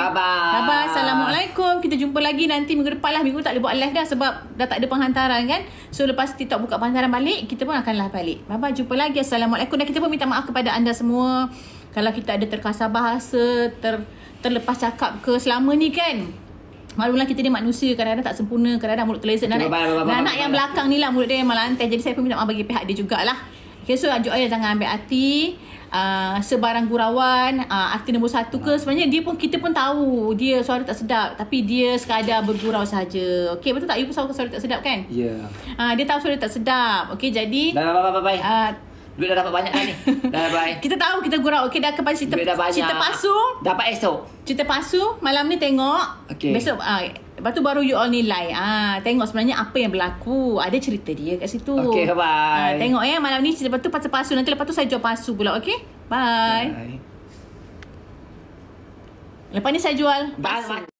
Bye-bye. Bye-bye. Assalamualaikum. Kita jumpa lagi nanti minggu depan lah. Minggu tak boleh buat live dah sebab dah tak ada penghantaran kan. So lepas TikTok buka penghantaran balik, kita pun akan live balik. Bye-bye. Jumpa lagi. Assalamualaikum. Dan kita pun minta maaf kepada anda semua. Kalau kita ada terkasar bahasa, ter, terlepas cakap ke selama ni kan. Malulah kita ni manusia Kadang-kadang tak sempurna Kadang-kadang mulut terlesa Dan anak yang belakang ni lah Mulut dia malah Jadi saya pun minta maaf bagi pihak dia jugalah Okay so ajuk ayah Jangan ambil hati uh, sebarang gurauan uh, artis nombor satu ke sebenarnya dia pun kita pun tahu dia suara tak sedap tapi dia sekadar bergurau saja. Okey betul tak you pun suara, suara tak sedap kan? Ya. Yeah. Uh, dia tahu suara tak sedap. Okey jadi Bye bye bye bye. Duit dah dapat banyak dah ni. Dah dapat. Kita tahu kita gurau. Okey dah kepada cerita, cerita pasu. Dapat esok. Cerita pasu. Malam ni tengok. Okay. Besok. Uh, Lepas tu baru you all nilai. Ha, tengok sebenarnya apa yang berlaku. Ada cerita dia kat situ. Okay, bye. Ha, ah, tengok ya malam ni. Lepas tu pasal pasu. Nanti lepas tu saya jual pasu pula. Okay? Bye. bye. Lepas ni saya jual. Pasu.